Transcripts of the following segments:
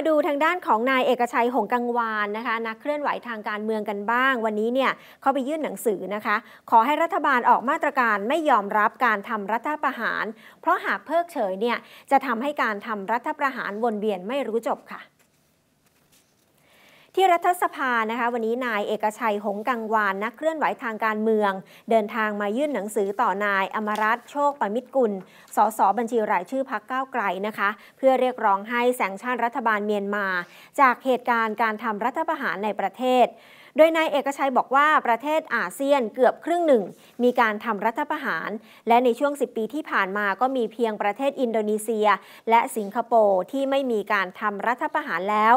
าดูทางด้านของนายเอกชัยหงกังวานนะคะนักเคลื่อนไหวทางการเมืองกันบ้างวันนี้เนี่ยเขาไปยื่นหนังสือนะคะ ขอให้รัฐบาลออกมาตรการไม่ยอมรับการทำรัฐประหาร เพราะหากเพิกเฉยเนี่ยจะทำให้การทำรัฐประหารวนเวียนไม่รู้จบค่ะที่รัฐสภานะคะวันนี้นายเอกชัย หงกังวานนักเคลื่อนไหวทางการเมือง เดินทางมายื่นหนังสือต่อนายอมรัตโชคปมิตรกุล สสบัญชีรายชื่อพักก้าวไกลนะคะเพื่อเรียกร้องให้แสงชาติรัฐบาลเมียนมา จากเหตุการณ์การทำรัฐประหารในประเทศ โดยนายเอกชัยบอกว่าประเทศอาเซียนเกือบครึ่งหนึ่ง มีการทำรัฐประหาร และในช่วง10ปีที่ผ่านมาก็มีเพียงประเทศอินโดนีเซีย และสิงคโปร์ที่ไม่มีการทำรัฐประหารแล้ว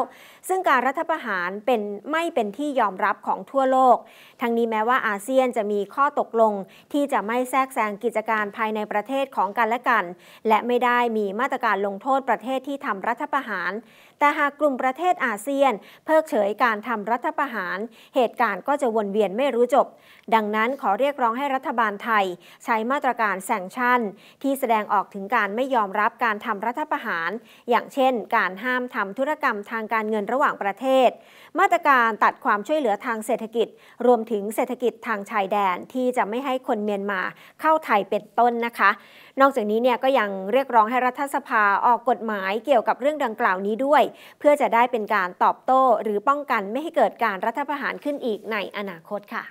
ซึ่งการรัฐประหารารเป็นไม่เป็นที่ยอมรับของทั่วโลก ทั้งนี้แม้ว่าอาเซียนจะมีข้อตกลง ที่จะไม่แทรกแซงกิจการภายในประเทศของกันและกัน และไม่ได้มีมาตรการลงโทษประเทศที่ทำรัฐประหาร แต่หากกลุ่มประเทศอาเซียนเพิกเฉยการทำรัฐประหาร เหตุการณ์ก็จะวนเวียนไม่รู้จบ ดังนั้นขอเรียกร้องให้รัฐบาลไทย ใช้มาตรการแซงชั่นที่แสดงออกถึงการไม่ยอมรับการทำรัฐประหาร อย่างเช่น การห้ามทำธุรกรรมทางการเงินระหว่างประเทศมาตรการตัดความช่วยเหลือทางเศรษฐกิจ รวมถึงเศรษฐกิจทางชายแดนที่จะไม่ให้คนเมียนมาเข้าไทยเป็นต้นนะคะ นอกจากนี้เนี่ยก็ยังเรียกร้องให้รัฐสภาออกกฎหมายเกี่ยวกับเรื่องดังกล่าวนี้ด้วย เพื่อจะได้เป็นการตอบโต้ หรือป้องกันไม่ให้เกิดการรัฐประหารขึ้นอีกในอนาคตค่ะ